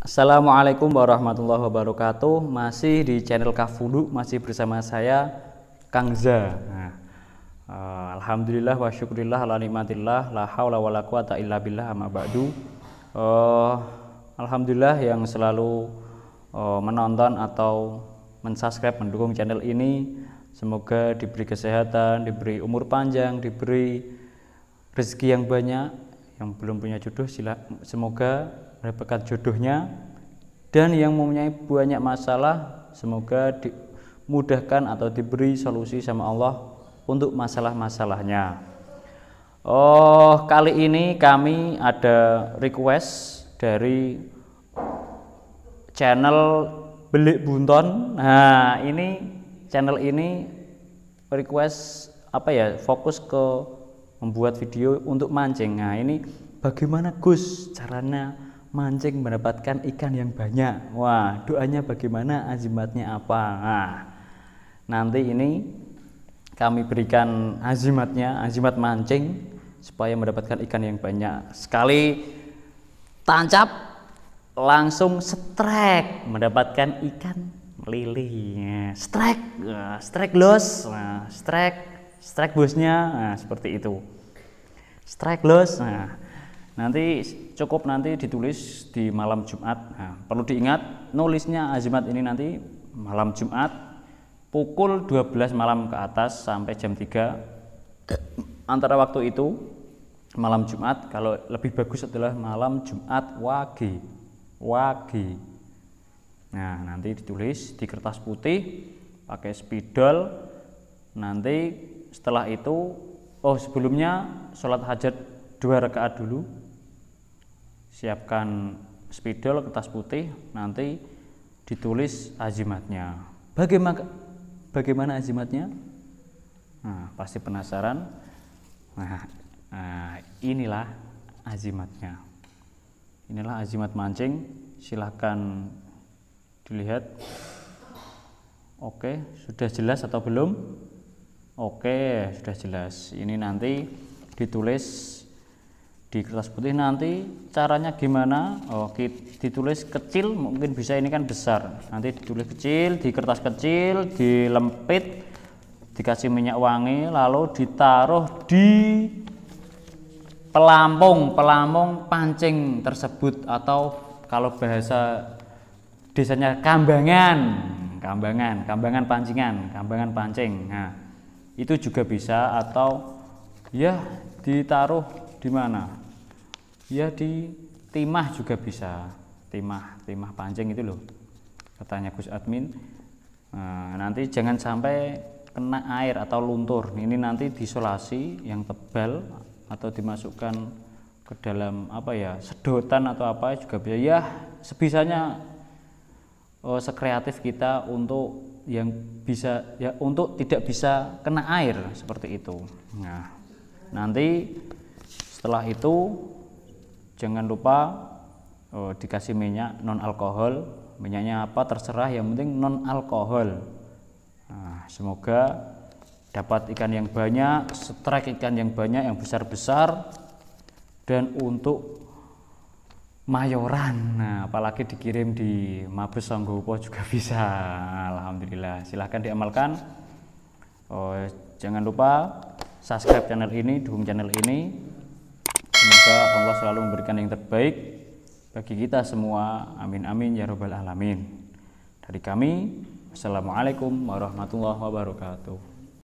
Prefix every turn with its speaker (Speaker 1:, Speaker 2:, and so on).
Speaker 1: Assalamualaikum warahmatullahi wabarakatuh. Masih di channel Kafulu, masih bersama saya Kangza. Nah, uh, alhamdulillah wa syukurillah ala nikmatillah la haula wala quwata illa billah amma ba'du. Uh, alhamdulillah yang selalu uh, menonton atau mensubscribe mendukung channel ini semoga diberi kesehatan, diberi umur panjang, diberi rezeki yang banyak yang belum punya jodoh sila, semoga mendapatkan jodohnya dan yang mempunyai banyak masalah semoga dimudahkan atau diberi solusi sama Allah untuk masalah-masalahnya oh kali ini kami ada request dari channel Belik Bunton nah ini channel ini request apa ya fokus ke membuat video untuk mancing. Nah, ini bagaimana Gus caranya mancing mendapatkan ikan yang banyak? Wah, doanya bagaimana? Azimatnya apa? Nah, nanti ini kami berikan azimatnya, azimat mancing supaya mendapatkan ikan yang banyak. Sekali tancap langsung strike mendapatkan ikan lili. Strike, eh, strike los, nah, strike strike bosnya nah, seperti itu strike loss nah nanti cukup nanti ditulis di malam Jumat nah, perlu diingat nulisnya azimat ini nanti malam Jumat pukul 12 malam ke atas sampai jam 3 antara waktu itu malam Jumat kalau lebih bagus adalah malam Jumat wage wage nah nanti ditulis di kertas putih pakai spidol nanti setelah itu oh sebelumnya sholat hajat dua rakaat dulu siapkan spidol kertas putih nanti ditulis azimatnya bagaimana bagaimana azimatnya nah, pasti penasaran nah, nah inilah azimatnya inilah azimat mancing silahkan dilihat oke sudah jelas atau belum Oke, sudah jelas. Ini nanti ditulis di kertas putih nanti caranya gimana? Oke oh, ditulis kecil mungkin bisa ini kan besar. Nanti ditulis kecil di kertas kecil, dilempit, dikasih minyak wangi, lalu ditaruh di pelampung, pelampung pancing tersebut atau kalau bahasa desanya kambangan, kambangan, kambangan pancingan, kambangan pancing. Nah, itu juga bisa atau ya ditaruh di mana ya di timah juga bisa timah timah pancing itu loh katanya Gus Admin nah, nanti jangan sampai kena air atau luntur ini nanti disolasi yang tebal atau dimasukkan ke dalam apa ya sedotan atau apa juga bisa ya sebisanya oh, sekreatif kita untuk yang bisa ya untuk tidak bisa kena air seperti itu. Nah, nanti setelah itu jangan lupa oh, dikasih minyak non alkohol. Minyaknya apa terserah yang penting non alkohol. Nah, semoga dapat ikan yang banyak, strike ikan yang banyak yang besar-besar dan untuk Mayoran, nah, apalagi dikirim di Mabes Sanggopo juga bisa. Alhamdulillah, silahkan diamalkan. Oh, jangan lupa subscribe channel ini, dukung channel ini. Semoga Allah selalu memberikan yang terbaik bagi kita semua. Amin amin ya robbal alamin. Dari kami, Assalamualaikum warahmatullahi wabarakatuh.